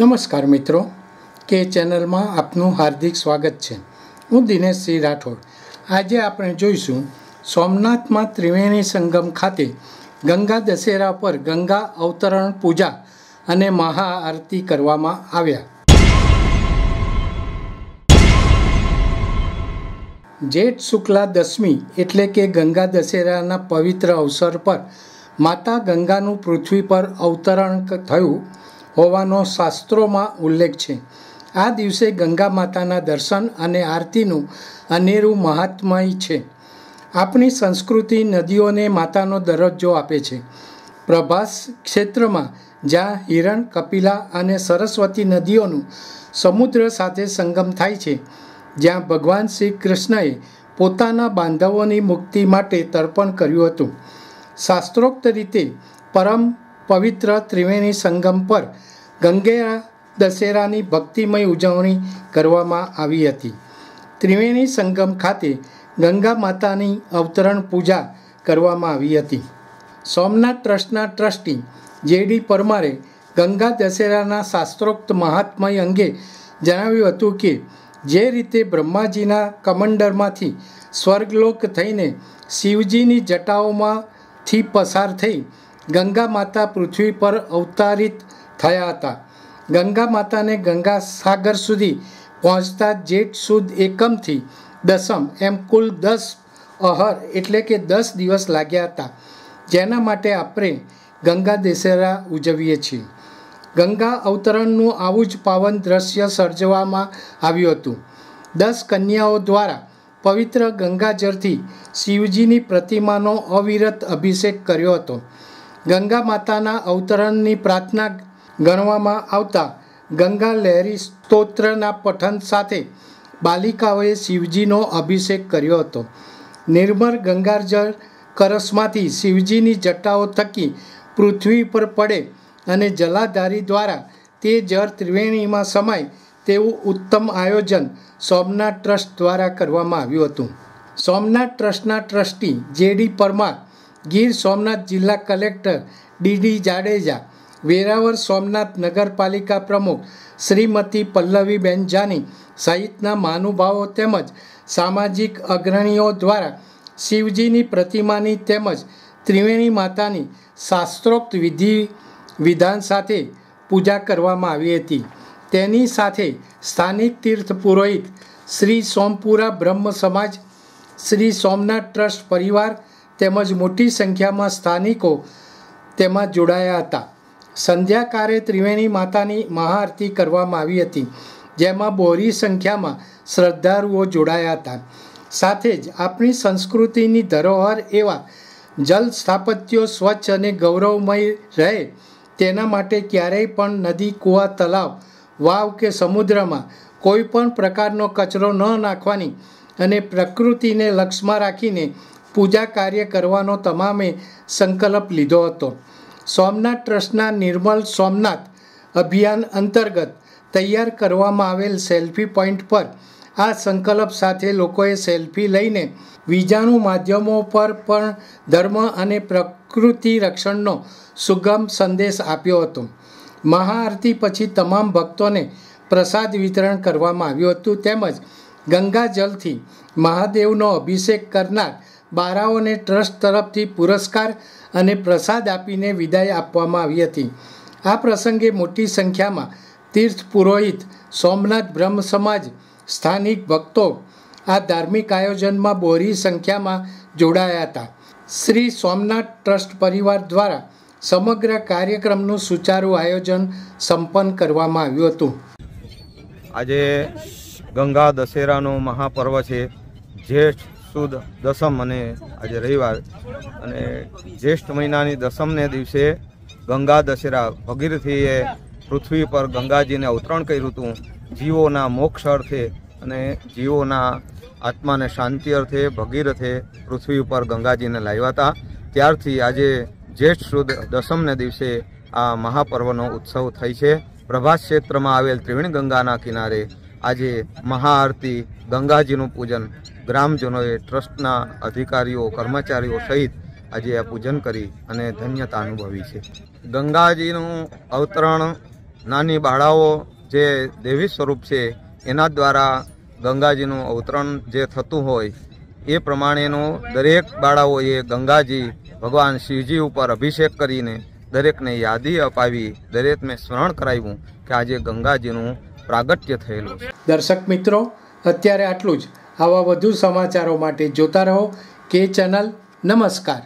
નમસ્કાર મિત્રો કે ચેનલમાં આપનું હાર્દિક સ્વાગત છે હું દિનેશ દિનેશસિંહ રાઠોડ આજે આપણે જોઈશું સોમનાથમાં ત્રિવેણી સંગમ ખાતે ગંગા દશેરા પર ગંગા અવતરણ પૂજા અને મહાઆરતી કરવામાં આવ્યા જેઠ શુક્લા દશમી એટલે કે ગંગા દશેરાના પવિત્ર અવસર પર માતા ગંગાનું પૃથ્વી પર અવતરણ થયું હોવાનો શાસ્ત્રોમાં ઉલ્લેખ છે આ દિવસે ગંગા માતાના દર્શન અને આરતીનું અનેરું મહાત્મય છે આપણી સંસ્કૃતિ નદીઓને માતાનો દરજ્જો આપે છે પ્રભાસ ક્ષેત્રમાં જ્યાં હિરણ કપિલા અને સરસ્વતી નદીઓનું સમુદ્ર સાથે સંગમ થાય છે જ્યાં ભગવાન શ્રી કૃષ્ણએ પોતાના બાંધવોની મુક્તિ માટે તર્પણ કર્યું હતું શાસ્ત્રોક્ત રીતે પરમ પવિત્ર ત્રિવેણી સંગમ પર ગંગેરા દશેરાની ભક્તિમય ઉજવણી કરવામાં આવી હતી ત્રિવેણી સંગમ ખાતે ગંગા માતાની અવતરણ પૂજા કરવામાં આવી હતી સોમનાથ ટ્રસ્ટના ટ્રસ્ટી જેડી પરમારે ગંગા દશેરાના શાસ્ત્રોક્ત મહાત્મય અંગે જણાવ્યું હતું કે જે રીતે બ્રહ્માજીના કમંડરમાંથી સ્વર્ગલોક થઈને શિવજીની જટાઓમાંથી પસાર થઈ ગંગા માતા પૃથ્વી પર અવતારિત થયા હતા ગંગા માતાને ગંગા સાગર સુધી પહોંચતા જેઠ સુદ એકમથી દસમ એમ કુલ દસ અહર એટલે કે દસ દિવસ લાગ્યા હતા જેના માટે આપણે ગંગા દશેરા ઉજવીએ છીએ ગંગા અવતરણનું આવું જ પાવન દ્રશ્ય સર્જવામાં આવ્યું હતું દસ કન્યાઓ દ્વારા પવિત્ર ગંગાજળથી શિવજીની પ્રતિમાનો અવિરત અભિષેક કર્યો હતો ગંગા માતાના અવતરણની પ્રાર્થના ગણવામાં આવતા ગંગા લહેરી સ્તોત્રના પઠન સાથે બાલિકાઓએ શિવજીનો અભિષેક કર્યો હતો નિર્મળ ગંગાજળ કરસમાંથી શિવજીની જટાઓ થકી પૃથ્વી પર પડે અને જલાધારી દ્વારા તે જળ ત્રિવેણીમાં સમાય તેવું ઉત્તમ આયોજન સોમનાથ ટ્રસ્ટ દ્વારા કરવામાં આવ્યું હતું સોમનાથ ટ્રસ્ટના ટ્રસ્ટી જે ડી પરમાર ગીર સોમનાથ જિલ્લા કલેક્ટર ડીડી જાડેજા વેરાવર સોમનાથ નગરપાલિકા પ્રમુખ શ્રીમતી પલ્લવીબેન જાની સહિતના મહાનુભાવો તેમજ સામાજિક અગ્રણીઓ દ્વારા શિવજીની પ્રતિમાની તેમજ ત્રિવેણી માતાની શાસ્ત્રોક્ત વિધિ વિધાન સાથે પૂજા કરવામાં આવી હતી તેની સાથે સ્થાનિક તીર્થ પુરોહિત શ્રી સોમપુરા બ્રહ્મ સમાજ શ્રી સોમનાથ ટ્રસ્ટ પરિવાર તેમજ મોટી સંખ્યામાં સ્થાનિકો તેમાં જોડાયા હતા સંધ્યાકારે ત્રિવેણી માતાની મહાઆરતી કરવામાં આવી હતી જેમાં બોરી સંખ્યામાં શ્રદ્ધાળુઓ જોડાયા હતા સાથે જ આપણી સંસ્કૃતિની ધરોહર એવા જલ સ્થાપત્યો સ્વચ્છ અને ગૌરવમય રહે તેના માટે ક્યારેય પણ નદી કૂવા તલાવ વાવ કે સમુદ્રમાં કોઈ પણ પ્રકારનો કચરો ન નાખવાની અને પ્રકૃતિને લક્ષમાં રાખીને પૂજા કાર્ય કરવાનો તમામે સંકલ્પ લીધો હતો સોમનાથ ટ્રસ્ટના નિર્મલ સોમનાથ અભિયાન અંતર્ગત તૈયાર કરવામાં આવેલ સેલ્ફી પોઈન્ટ પર આ સંકલ્પ સાથે લોકોએ સેલ્ફી લઈને વીજાણુ માધ્યમો પર પણ ધર્મ અને પ્રકૃતિ રક્ષણનો સુગમ સંદેશ આપ્યો હતો મહાઆરતી પછી તમામ ભક્તોને પ્રસાદ વિતરણ કરવામાં આવ્યું હતું તેમજ ગંગાજલથી મહાદેવનો અભિષેક કરનાર બારાઓને ટ્રસ્ટ તરફથી પુરસ્કાર અને પ્રસાદ આપીને વિદાય આપવામાં આવી હતી આ પ્રસંગે મોટી સંખ્યામાં તીર્થ પુરોહિત સોમનાથ બ્રહ્મ સમાજ સ્થાનિક ભક્તો આ ધાર્મિક આયોજનમાં બોરી સંખ્યામાં જોડાયા હતા શ્રી સોમનાથ ટ્રસ્ટ પરિવાર દ્વારા સમગ્ર કાર્યક્રમનું સુચારુ આયોજન સંપન્ન કરવામાં આવ્યું હતું આજે ગંગા દશેરાનું મહાપર્વ છે જેઠ સુદ દસમ અને આજે રવિવાર અને જ્યેષ્ઠ મહિનાની દસમને દિવસે ગંગા દશેરા ભગીરથીએ પૃથ્વી પર ગંગાજીને અવતરણ કર્યું હતું જીવોના મોક્ષ અર્થે અને જીવોના આત્માને શાંતિ અર્થે ભગીરથે પૃથ્વી ઉપર ગંગાજીને લાવ્યા હતા ત્યારથી આજે જ્યેષ્ઠ સુદ દસમને દિવસે આ મહાપર્વનો ઉત્સવ થઈ છે પ્રભાસ ક્ષેત્રમાં આવેલ ત્રિવેણી ગંગાના કિનારે આજે મહાઆરતી ગંગાજીનું પૂજન ગ્રામજનોએ ટ્રસ્ટના અધિકારીઓ કર્મચારીઓ સહિત આજે આ પૂજન કરી અને ધન્યતા અનુભવી છે ગંગાજીનું અવતરણ નાની બાળાઓ જે દેવી સ્વરૂપ છે એના દ્વારા ગંગાજીનું અવતરણ જે થતું હોય એ પ્રમાણેનો દરેક બાળાઓએ ગંગાજી ભગવાન શિવજી ઉપર અભિષેક કરીને દરેકને યાદી અપાવી દરેકને સ્મરણ કરાવ્યું કે આજે ગંગાજીનું પ્રાગટ્ય થયેલું દર્શક મિત્રો અત્યારે આટલું જ આવા વધુ સમાચારો માટે જોતા રહો કે ચેનલ નમસ્કાર